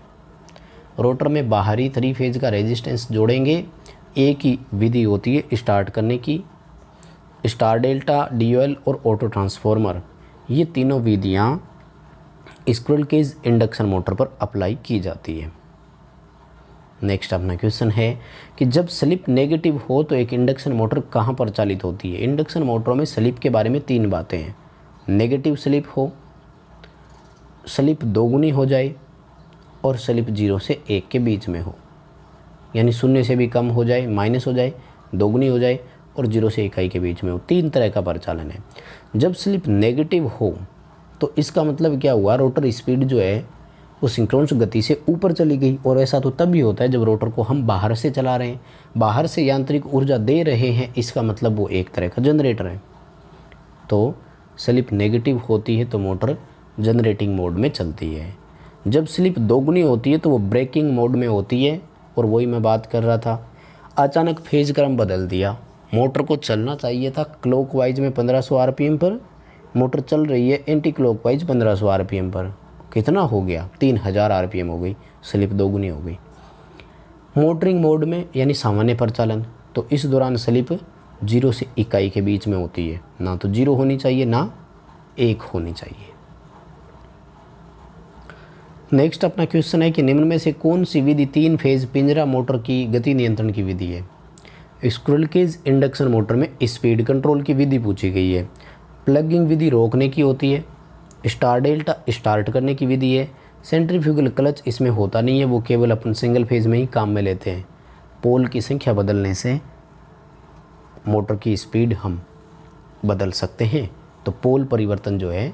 रोटर में बाहरी थ्री फेज का रेजिस्टेंस जोड़ेंगे एक ही विधि होती है स्टार्ट करने की स्टार डेल्टा डीएल और ऑटो ट्रांसफॉर्मर ये तीनों विधियाँ स्क्रल केज इंडक्शन मोटर पर अप्लाई की जाती है नेक्स्ट अपना क्वेश्चन है कि जब स्लिप नेगेटिव हो तो एक इंडक्शन मोटर कहाँ पर चालित होती है इंडक्शन मोटरों में स्लिप के बारे में तीन बातें हैं नेगेटिव स्लिप हो स्लिप दोगुनी हो जाए और स्लिप जीरो से एक के बीच में हो यानी शून्य से भी कम हो जाए माइनस हो जाए दोगुनी हो जाए और जीरो से इकाई के बीच में हो तीन तरह का परिचालन है जब स्लिप नेगेटिव हो तो इसका मतलब क्या हुआ रोटर स्पीड जो है वो सिंक्रोनस गति से ऊपर चली गई और ऐसा तो तब भी होता है जब रोटर को हम बाहर से चला रहे हैं बाहर से यांत्रिक ऊर्जा दे रहे हैं इसका मतलब वो एक तरह का जनरेटर है तो स्लिप नेगेटिव होती है तो मोटर जनरेटिंग मोड में चलती है जब स्लिप दोगुनी होती है तो वो ब्रेकिंग मोड में होती है और वही मैं बात कर रहा था अचानक फेज क्रम बदल दिया मोटर को चलना चाहिए था क्लॉकवाइज में 1500 आरपीएम पर मोटर चल रही है एंटी क्लॉकवाइज 1500 आरपीएम पर कितना हो गया 3000 आरपीएम हो गई स्लिप दोगुनी हो गई मोटरिंग मोड में यानी सामान्य प्रचालन तो इस दौरान स्लिप जीरो से इकाई के बीच में होती है ना तो जीरो होनी चाहिए ना एक होनी चाहिए नेक्स्ट अपना क्वेश्चन है कि निम्न में से कौन सी विधि तीन फेज पिंजरा मोटर की गति नियंत्रण की विधि है स्क्रिल केज इंडक्शन मोटर में स्पीड कंट्रोल की विधि पूछी गई है प्लगिंग विधि रोकने की होती है स्टार डेल्टा स्टार्ट करने की विधि है सेंट्रीफ्यूगल क्लच इसमें होता नहीं है वो केवल अपन सिंगल फेज में ही काम में लेते हैं पोल की संख्या बदलने से मोटर की स्पीड हम बदल सकते हैं तो पोल परिवर्तन जो है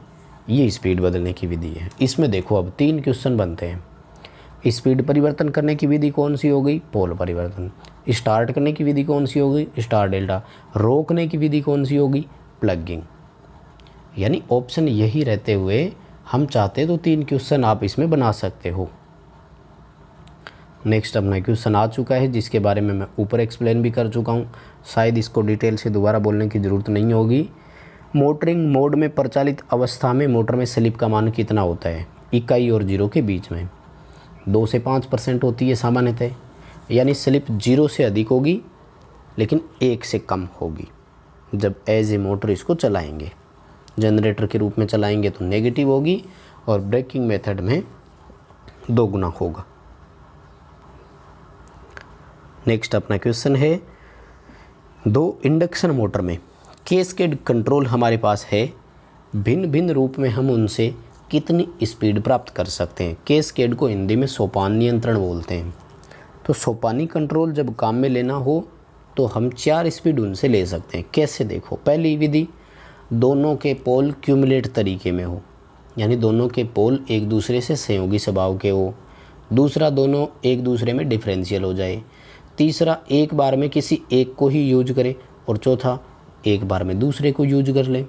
ये स्पीड बदलने की विधि है इसमें देखो अब तीन क्वेश्चन बनते हैं स्पीड परिवर्तन करने की विधि कौन सी हो गई पोल परिवर्तन स्टार्ट करने की विधि कौन सी होगी स्टार डेल्टा रोकने की विधि कौन सी होगी प्लगिंग यानी ऑप्शन यही रहते हुए हम चाहते तो तीन क्वेश्चन आप इसमें बना सकते हो नेक्स्ट अपना क्वेश्चन आ चुका है जिसके बारे में मैं ऊपर एक्सप्लेन भी कर चुका हूँ शायद इसको डिटेल से दोबारा बोलने की ज़रूरत नहीं होगी मोटरिंग मोड में प्रचालित अवस्था में मोटर में स्लिप का मान कितना होता है इकाई और जीरो के बीच में दो से पाँच परसेंट होती है सामान्यतः यानी स्लिप जीरो से अधिक होगी लेकिन एक से कम होगी जब एज ए मोटर इसको चलाएंगे जनरेटर के रूप में चलाएंगे तो नेगेटिव होगी और ब्रेकिंग मेथड में दोगुना होगा नेक्स्ट अपना क्वेश्चन है दो इंडक्शन मोटर में केस्केड कंट्रोल हमारे पास है भिन्न भिन्न रूप में हम उनसे कितनी स्पीड प्राप्त कर सकते हैं केस्केड को हिंदी में सोपान नियंत्रण बोलते हैं तो सोपानी कंट्रोल जब काम में लेना हो तो हम चार स्पीड उनसे ले सकते हैं कैसे देखो पहली विधि दोनों के पोल क्यूमुलेट तरीके में हो यानी दोनों के पोल एक दूसरे से सहयोगी स्वभाव के हो दूसरा दोनों एक दूसरे में डिफरेंशियल हो जाए तीसरा एक बार में किसी एक को ही यूज करें और चौथा एक बार में दूसरे को यूज कर लें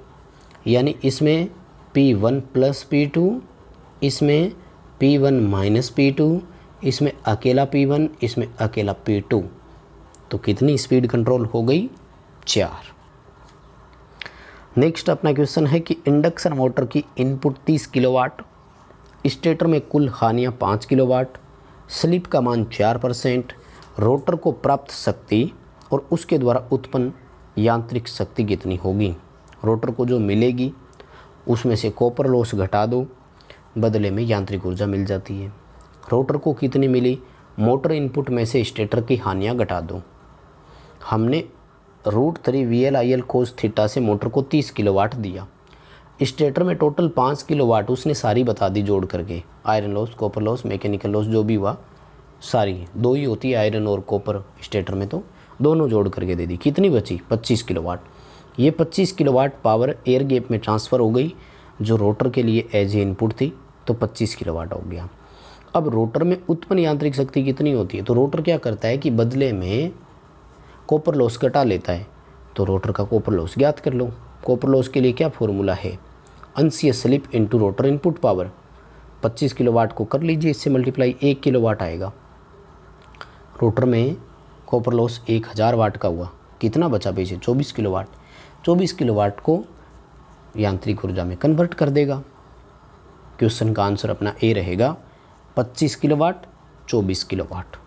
यानी इसमें P one plus P two इसमें P one minus P two इसमें अकेला पी वन इसमें अकेला पी टू तो कितनी स्पीड कंट्रोल हो गई चार नेक्स्ट अपना क्वेश्चन है कि इंडक्शन मोटर की इनपुट 30 किलोवाट स्टेटर में कुल हानियाँ 5 किलोवाट स्लिप का मान 4 परसेंट रोटर को प्राप्त शक्ति और उसके द्वारा उत्पन्न यांत्रिक शक्ति कितनी होगी रोटर को जो मिलेगी उसमें से कॉपर लॉस घटा दो बदले में यांत्रिक ऊर्जा मिल जाती है रोटर को कितनी मिली मोटर इनपुट में से स्टेटर की हानियाँ घटा दो हमने root three V L I L cos theta से मोटर को तीस किलोवाट दिया स्टेटर में टोटल पाँच किलोवाट उसने सारी बता दी जोड़ करके iron loss copper loss mechanical loss जो भी हुआ सारी दो ही होती है आयरन और कॉपर स्टेटर में तो दोनों जोड़ करके दे दी कितनी बची 25 किलोवाट ये 25 किलोवाट पावर एयर गेप में ट्रांसफ़र हो गई जो रोटर के लिए एज ए इनपुट थी तो 25 किलोवाट हो गया अब रोटर में उत्पन्न यांत्रिक शक्ति कितनी होती है तो रोटर क्या करता है कि बदले में कॉपर लॉस घटा लेता है तो रोटर का कॉपर लॉस ज्ञात कर लो कॉपर लॉस के लिए क्या फॉर्मूला है अंशीय slip into rotor input power 25 kilowatt को कर लीजिए इससे मल्टीप्लाई एक किलोवाट आएगा रोटर में कॉपर लॉस एक हज़ार वाट का हुआ कितना बचा पीछे चौबीस किलो वाट चौबीस किलो वाट को यांत्रिक ऊर्जा में कन्वर्ट कर देगा क्वेश्चन का आंसर अपना ए रहेगा 25 चौबीस किलो वाट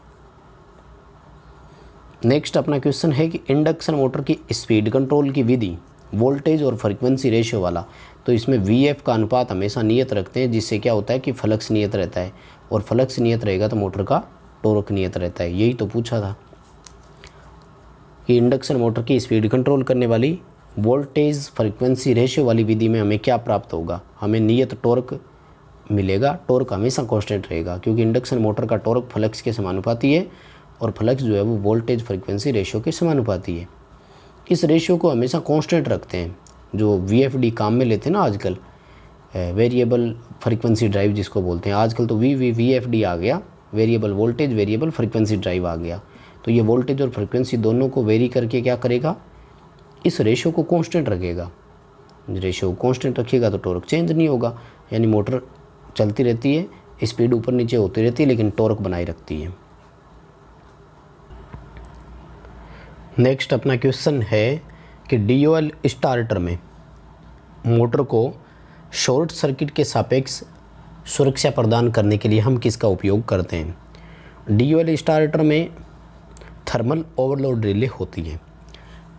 नेक्स्ट अपना क्वेश्चन है कि इंडक्शन मोटर की स्पीड कंट्रोल की विधि वोल्टेज और फ्रीक्वेंसी रेशियो वाला तो इसमें वी एफ का अनुपात हमेशा नियत रखते हैं जिससे क्या होता है कि फ्लक्स नियत रहता है और फ्लक्स नियत रहेगा तो मोटर का टोरक नियत रहता है यही तो पूछा था कि इंडक्शन मोटर की स्पीड कंट्रोल करने वाली वोल्टेज फ्रिक्वेंसी रेशियो वाली विधि में हमें क्या प्राप्त होगा हमें नियत टॉर्क मिलेगा टॉर्क हमेशा कांस्टेंट रहेगा क्योंकि इंडक्शन मोटर का टॉर्क फ्लक्स के समानुपाती है और फ्लक्स जो है वो वोल्टेज फ्रिक्वेंसी रेशियो के समानुपाती है इस रेशियो को हमेशा कांस्टेंट रखते हैं जो वी काम में लेते हैं ना आजकल वेरिएबल फ्रिक्वेंसी ड्राइव जिसको बोलते हैं आजकल तो V V V F D आ गया variable voltage variable frequency drive आ गया तो ये वोल्टेज और फ्रिक्वेंसी दोनों को वेरी करके क्या करेगा इस रेशो को कांस्टेंट रखेगा रेशो को कॉन्स्टेंट रखिएगा तो टॉर्क चेंज नहीं होगा यानी मोटर चलती रहती है स्पीड ऊपर नीचे होती रहती है लेकिन टॉर्क बनाए रखती है नेक्स्ट अपना क्वेश्चन है कि डी स्टार्टर में मोटर को शॉर्ट सर्किट के सापेक्ष सुरक्षा प्रदान करने के लिए हम किसका उपयोग करते हैं डी स्टार्टर में थर्मल ओवरलोड रिले होती हैं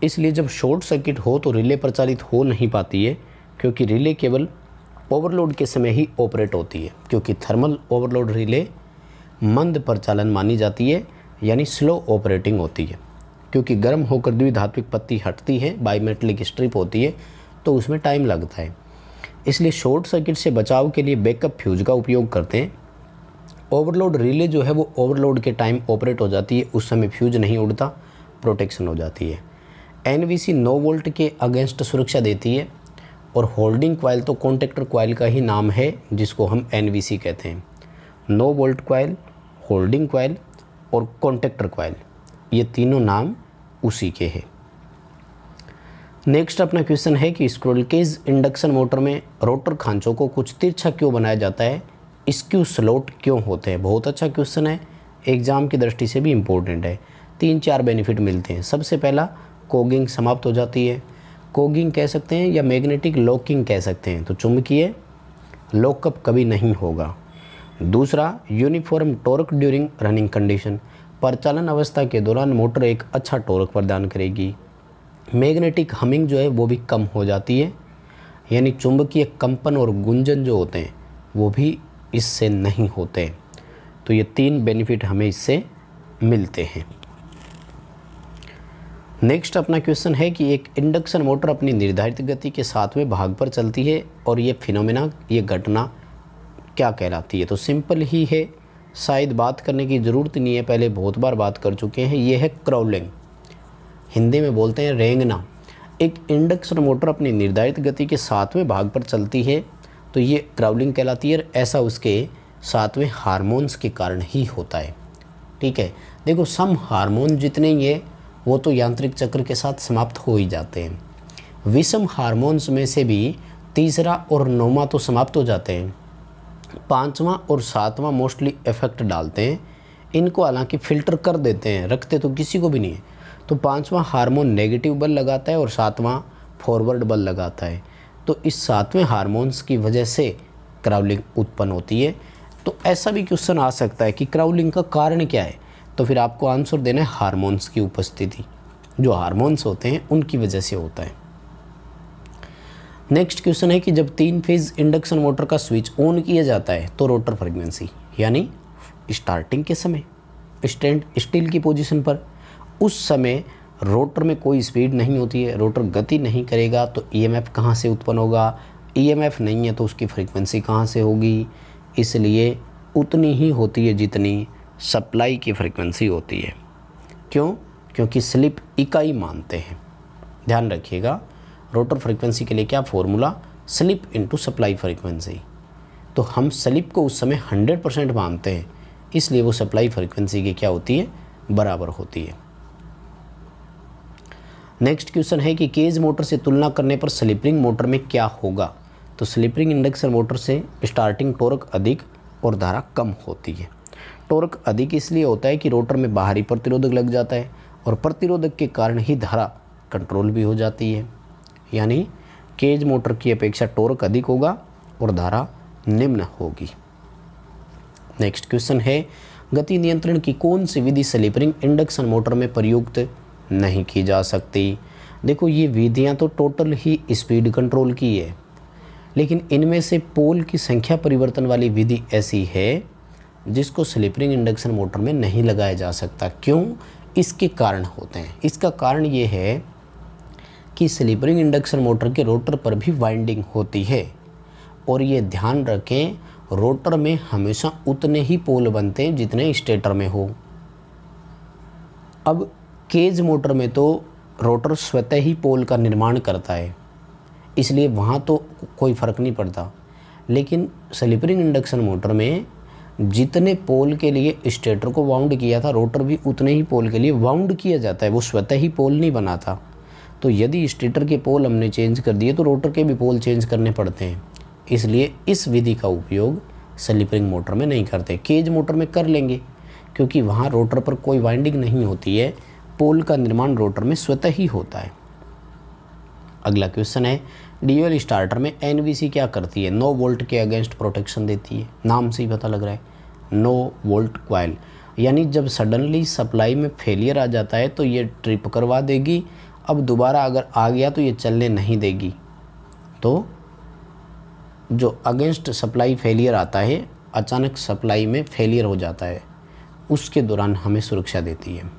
इसलिए जब शॉर्ट सर्किट हो तो रिले प्रचालित हो नहीं पाती है क्योंकि रिले केवल ओवरलोड के समय ही ऑपरेट होती है क्योंकि थर्मल ओवरलोड रिले मंद प्रचालन मानी जाती है यानी स्लो ऑपरेटिंग होती है क्योंकि गर्म होकर द्विधात्विक पत्ती हटती है बायोमेटलिक स्ट्रिप होती है तो उसमें टाइम लगता है इसलिए शॉर्ट सर्किट से बचाव के लिए बैकअप फ्यूज का उपयोग करते हैं ओवरलोड रिले जो है वो ओवरलोड के टाइम ऑपरेट हो जाती है उस समय फ्यूज नहीं उड़ता प्रोटेक्शन हो जाती है N V C no volt के अगेंस्ट सुरक्षा देती है और होल्डिंग क्वाइल तो कॉन्टेक्टर क्वाइल का ही नाम है जिसको हम एन वी सी कहते हैं no volt coil holding coil और कॉन्टेक्टर क्वाइल ये तीनों नाम उसी के हैं नेक्स्ट अपना क्वेश्चन है कि स्क्रोल केज इंडक्शन मोटर में रोटर खांचों को कुछ तिरछा क्यों बनाया जाता है इसक्यू स्लोट क्यों होते हैं बहुत अच्छा क्वेश्चन है एग्ज़ाम की दृष्टि से भी इम्पोर्टेंट है तीन चार बेनिफिट मिलते हैं सबसे पहला कोगिंग समाप्त हो जाती है कोगिंग कह सकते हैं या मैग्नेटिक लॉकिंग कह सकते हैं तो चुंबकीय लॉकअप कभी नहीं होगा दूसरा uniform torque during running condition परचालन अवस्था के दौरान मोटर एक अच्छा टॉर्क प्रदान करेगी मैग्नेटिक हमिंग जो है वो भी कम हो जाती है यानी चुंबकीय कंपन और गुंजन जो होते हैं वो भी इससे नहीं होते तो ये तीन बेनिफिट हमें इससे मिलते हैं नेक्स्ट अपना क्वेश्चन है कि एक इंडक्शन मोटर अपनी निर्धारित गति के सातवें भाग पर चलती है और ये फिनोमेना ये घटना क्या कहलाती है तो सिंपल ही है शायद बात करने की ज़रूरत नहीं है पहले बहुत बार बात कर चुके हैं ये है क्रॉलिंग हिंदी में बोलते हैं रेंगना एक इंडक्शन मोटर अपनी निर्धारित गति के सातवें भाग पर चलती है तो ये क्राउलिंग कहलाती है ऐसा उसके सातवें हारमोन्स के कारण ही होता है ठीक है देखो सम हारमोन जितने ये वो तो यांत्रिक चक्र के साथ समाप्त हो ही जाते हैं विषम हारमोन्स में से भी तीसरा और नौवा तो समाप्त हो जाते हैं पाँचवा और सातवां मोस्टली इफेक्ट डालते हैं इनको हालांकि फ़िल्टर कर देते हैं रखते तो किसी को भी नहीं है तो पाँचवा हार्मोन नेगेटिव बल लगाता है और सातवां फॉरवर्ड बल लगाता है तो इस सातवें हारमोन्स की वजह से क्राउलिंग उत्पन्न होती है तो ऐसा भी क्वेश्चन आ सकता है कि क्राउलिंग का कारण क्या है तो फिर आपको आंसर देना है हारमोन्स की उपस्थिति जो हारमोन्स होते हैं उनकी वजह से होता है नेक्स्ट क्वेश्चन है कि जब तीन फेज इंडक्शन मोटर का स्विच ऑन किया जाता है तो रोटर फ्रीक्वेंसी यानी स्टार्टिंग के समय स्टैंड स्टील की पोजीशन पर उस समय रोटर में कोई स्पीड नहीं होती है रोटर गति नहीं करेगा तो ई e एम कहाँ से उत्पन्न होगा ई e नहीं है तो उसकी फ्रीक्वेंसी कहाँ से होगी इसलिए उतनी ही होती है जितनी सप्लाई की फ्रीक्वेंसी होती है क्यों क्योंकि स्लिप इकाई मानते हैं ध्यान रखिएगा रोटर फ्रीक्वेंसी के लिए क्या formula slip into supply frequency तो हम स्लिप को उस समय 100 परसेंट मानते हैं इसलिए वो सप्लाई फ्रीक्वेंसी की क्या होती है बराबर होती है नेक्स्ट क्वेश्चन है कि केज मोटर से तुलना करने पर स्लिपरिंग मोटर में क्या होगा तो स्लिपरिंग इंडक्शन मोटर से स्टार्टिंग टोरक अधिक और धारा कम होती है टोरक अधिक इसलिए होता है कि रोटर में बाहरी प्रतिरोधक लग जाता है और प्रतिरोधक के कारण ही धारा कंट्रोल भी हो जाती है यानी केज मोटर की अपेक्षा टोरक अधिक होगा और धारा निम्न होगी नेक्स्ट क्वेश्चन है गति नियंत्रण की कौन सी विधि स्लीपरिंग इंडक्शन मोटर में प्रयुक्त नहीं की जा सकती देखो ये विधियाँ तो टोटल ही स्पीड कंट्रोल की है लेकिन इनमें से पोल की संख्या परिवर्तन वाली विधि ऐसी है जिसको स्लिपरिंग इंडक्शन मोटर में नहीं लगाया जा सकता क्यों इसके कारण होते हैं इसका कारण ये है कि स्लिपरिंग इंडक्शन मोटर के रोटर पर भी वाइंडिंग होती है और ये ध्यान रखें रोटर में हमेशा उतने ही पोल बनते हैं जितने स्टेटर में हो अब केज मोटर में तो रोटर स्वतः ही पोल का निर्माण करता है इसलिए वहाँ तो कोई फ़र्क नहीं पड़ता लेकिन स्लिपरिंग इंडक्शन मोटर में जितने पोल के लिए स्टेटर को वाउंड किया था रोटर भी उतने ही पोल के लिए वाउंड किया जाता है वो स्वतः ही पोल नहीं बनाता तो यदि स्टेटर के पोल हमने चेंज कर दिए तो रोटर के भी पोल चेंज करने पड़ते हैं इसलिए इस विधि का उपयोग स्लिपरिंग मोटर में नहीं करते केज मोटर में कर लेंगे क्योंकि वहाँ रोटर पर कोई वाइंडिंग नहीं होती है पोल का निर्माण रोटर में स्वतः ही होता है अगला क्वेश्चन है डीएल स्टार्टर में एनवीसी क्या करती है नो वोल्ट के अगेंस्ट प्रोटेक्शन देती है नाम से ही पता लग रहा है नो वोल्ट क्वाइल यानी जब सडनली सप्लाई में फेलियर आ जाता है तो ये ट्रिप करवा देगी अब दोबारा अगर आ गया तो ये चलने नहीं देगी तो जो अगेंस्ट सप्लाई फेलियर आता है अचानक सप्लाई में फेलियर हो जाता है उसके दौरान हमें सुरक्षा देती है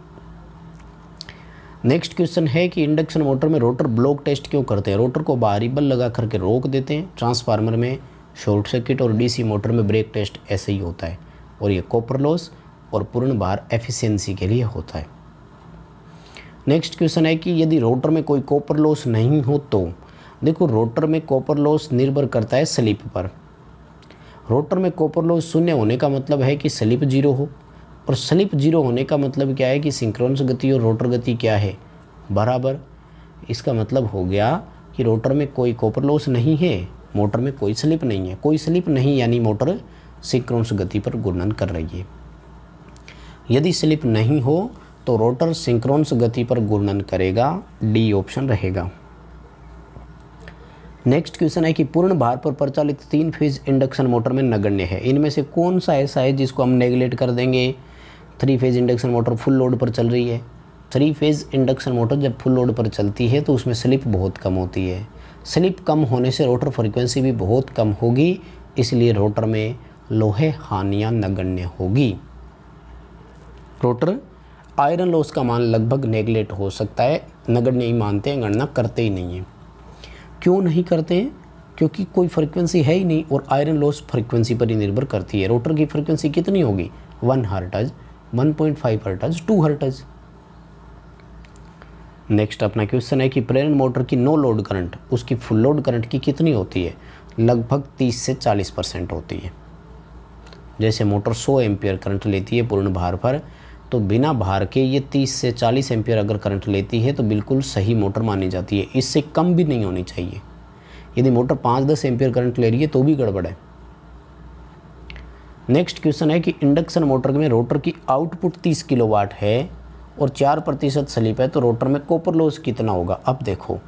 नेक्स्ट क्वेश्चन है कि इंडक्शन मोटर में रोटर ब्लॉक टेस्ट क्यों करते हैं रोटर को बाहरी बल लगा करके रोक देते हैं ट्रांसफार्मर में शॉर्ट सर्किट और डीसी मोटर में ब्रेक टेस्ट ऐसे ही होता है और ये कॉपर लॉस और पूर्ण भार एफिशिएंसी के लिए होता है नेक्स्ट क्वेश्चन है कि यदि रोटर में कोई कॉपर लॉस नहीं हो तो देखो रोटर में कॉपर लॉस निर्भर करता है स्लिप पर रोटर में कॉपर लॉस शून्य होने का मतलब है कि स्लिप जीरो हो और स्लिप जीरो होने का मतलब क्या है कि सिंक्रोनस गति और रोटर गति क्या है बराबर इसका मतलब हो गया कि रोटर में कोई कॉपर लॉस नहीं है मोटर में कोई स्लिप नहीं है कोई स्लिप नहीं यानी मोटर सिंक्रोनस गति पर घूर्णन कर रही है यदि स्लिप नहीं हो तो रोटर सिंक्रोनस गति पर घूर्णन करेगा डी ऑप्शन रहेगा नेक्स्ट क्वेश्चन है कि पूर्ण भार पर प्रचालित तीन फेज इंडक्शन मोटर में नगण्य है इनमें से कौन सा ऐसा है जिसको हम नेगलेक्ट कर देंगे three phase induction motor full load पर चल रही है थ्री फेज़ इंडक्शन मोटर जब फुल लोड पर चलती है तो उसमें स्लिप बहुत कम होती है स्लिप कम होने से रोटर फ्रीक्वेंसी भी बहुत कम होगी इसलिए रोटर में लोहे हानियां नगण्य होगी रोटर आयरन लॉस का मान लगभग नेगलेक्ट हो सकता है नगण्य ही मानते हैं गणना करते ही नहीं है क्यों नहीं करते हैं क्योंकि कोई फ्रीक्वेंसी है ही नहीं और आयरन लॉस फ्रीक्वेंसी पर ही निर्भर करती है रोटर की फ्रीक्वेंसी कितनी होगी one hertz 1.5 hertz 2 hertz next अपना क्वेश्चन है कि प्रेरण मोटर की नो लोड करंट उसकी फुल लोड करंट की कितनी होती है लगभग 30 से 40 परसेंट होती है जैसे मोटर 100 एम्पियर करंट लेती है पूर्ण भार पर तो बिना भार के ये 30 से 40 एम्पियर अगर करंट लेती है तो बिल्कुल सही मोटर मानी जाती है इससे कम भी नहीं होनी चाहिए यदि मोटर 5-10 एम्पियर करंट ले रही है तो भी गड़बड़ है नेक्स्ट क्वेश्चन है कि इंडक्शन मोटर में रोटर की आउटपुट 30 किलोवाट है और चार प्रतिशत स्लिप है तो रोटर में कॉपर लॉस कितना होगा अब देखो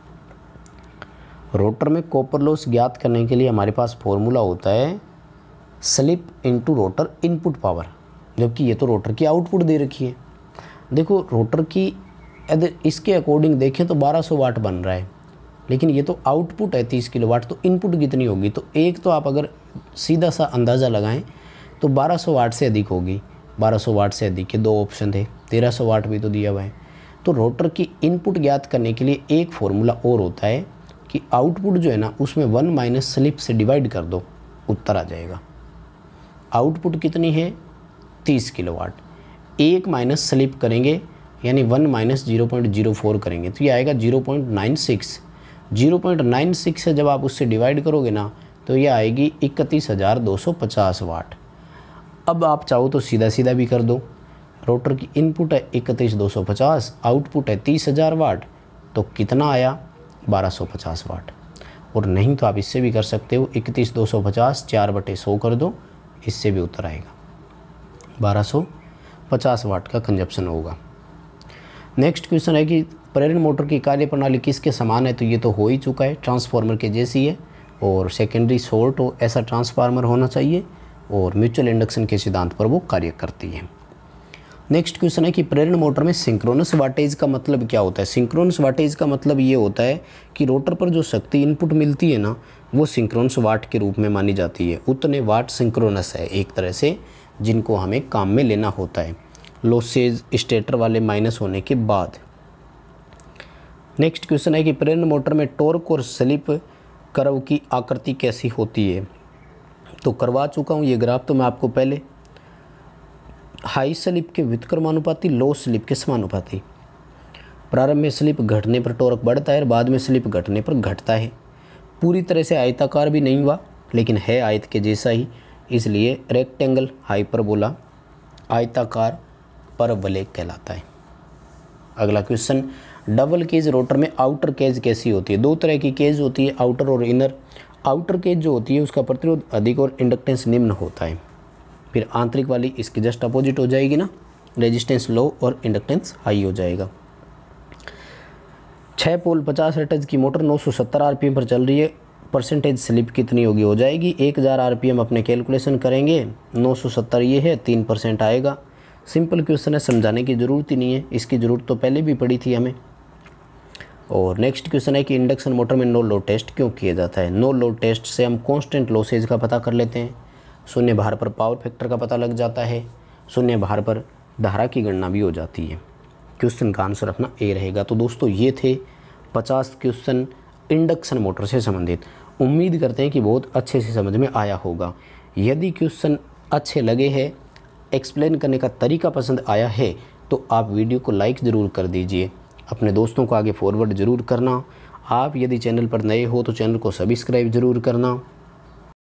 रोटर में कॉपर लॉस ज्ञात करने के लिए हमारे पास फॉर्मूला होता है slip into rotor input power जबकि ये तो रोटर की आउटपुट दे रखी है देखो रोटर की यदि इसके अकॉर्डिंग देखें तो 1200 वाट बन रहा है लेकिन ये तो आउटपुट है तीस किलो वाट तो इनपुट कितनी होगी तो एक तो आप अगर सीधा सा अंदाज़ा लगाएँ तो 1200 वाट से अधिक होगी 1200 वाट से अधिक के दो ऑप्शन थे 1300 वाट भी तो दिया हुआ है तो रोटर की इनपुट ज्ञात करने के लिए एक फॉर्मूला और होता है कि आउटपुट जो है ना उसमें वन माइनस स्लिप से डिवाइड कर दो उत्तर आ जाएगा आउटपुट कितनी है तीस किलो वाट एक माइनस स्लिप करेंगे यानी one minus zero point zero four करेंगे तो ये आएगा zero point nine six zero point nine six से जब आप उससे डिवाइड करोगे ना तो ये आएगी इकतीस हज़ार दो सौ पचास वाट अब आप चाहो तो सीधा सीधा भी कर दो रोटर की इनपुट है इकतीस दो सौ पचास आउटपुट है तीस हज़ार वाट तो कितना आया बारह सौ पचास वाट और नहीं तो आप इससे भी कर सकते हो इकतीस दो सौ पचास चार बटे सौ कर दो इससे भी उत्तर आएगा बारह सौ पचास वाट का कंजप्शन होगा नेक्स्ट क्वेश्चन है कि प्रेरण मोटर की प्रणाली किसके समान है तो ये तो हो ही चुका है ट्रांसफार्मर के जैसी है और सेकेंडरी शॉर्ट हो ऐसा ट्रांसफार्मर होना चाहिए और म्यूचुअल इंडक्शन के सिद्धांत पर वो कार्य करती है नेक्स्ट क्वेश्चन है कि प्रेरण मोटर में सिंक्रोनस वाटेज का मतलब क्या होता है सिंक्रोनस वाटेज का मतलब ये होता है कि रोटर पर जो शक्ति इनपुट मिलती है ना वो सिंक्रोनस वाट के रूप में मानी जाती है उतने वाट सिंक्रोनस है एक तरह से जिनको हमें काम में लेना होता है लोसेज स्टेटर वाले माइनस होने के बाद नेक्स्ट क्वेश्चन है कि प्रेरण मोटर में टोर्क और स्लिप कर्व की आकृति कैसी होती है तो करवा चुका हूँ ये ग्राफ तो मैं आपको पहले हाई स्लिप के व्युतक्रमानुपाती लो स्लिप के समानुपाति प्रारंभ में स्लिप घटने पर टोरक बढ़ता है और बाद में स्लिप घटने पर घटता है पूरी तरह से आयताकार भी नहीं हुआ लेकिन है आयत के जैसा ही इसलिए रेक्टेंगल हाइपरबोला आयताकार परवलय कहलाता है अगला क्वेश्चन डबल केज रोटर में आउटर केज कैसी होती है दो तरह की केज होती है आउटर और इनर आउटर केज जो होती है उसका प्रतिरोध अधिक और इंडक्टेंस निम्न होता है फिर आंतरिक वाली इसकी जस्ट अपोजिट हो जाएगी ना रेजिस्टेंस लो और इंडक्टेंस हाई हो जाएगा छः पोल पचास रटज की मोटर 970 सौ पर चल रही है परसेंटेज स्लिप कितनी होगी हो जाएगी 1000 आरपीएम अपने कैलकुलेशन करेंगे 970 ये है तीन परसेंट आएगा सिंपल क्वेश्चन है समझाने की ज़रूरत ही नहीं है इसकी ज़रूरत तो पहले भी पड़ी थी हमें और नेक्स्ट क्वेश्चन है कि इंडक्शन मोटर में नो लोड टेस्ट क्यों किया जाता है नो लोड टेस्ट से हम कॉन्स्टेंट लॉसेज का पता कर लेते हैं शून्य भार पर पावर फैक्टर का पता लग जाता है शून्य भार पर धारा की गणना भी हो जाती है क्वेश्चन का आंसर अपना ए रहेगा तो दोस्तों ये थे पचास क्वेश्चन इंडक्शन मोटर से संबंधित उम्मीद करते हैं कि बहुत अच्छे से समझ में आया होगा यदि क्वेश्चन अच्छे लगे हैं एक्सप्लेन करने का तरीका पसंद आया है तो आप वीडियो को लाइक ज़रूर कर दीजिए अपने दोस्तों को आगे फॉरवर्ड ज़रूर करना आप यदि चैनल पर नए हो तो चैनल को सब्सक्राइब ज़रूर करना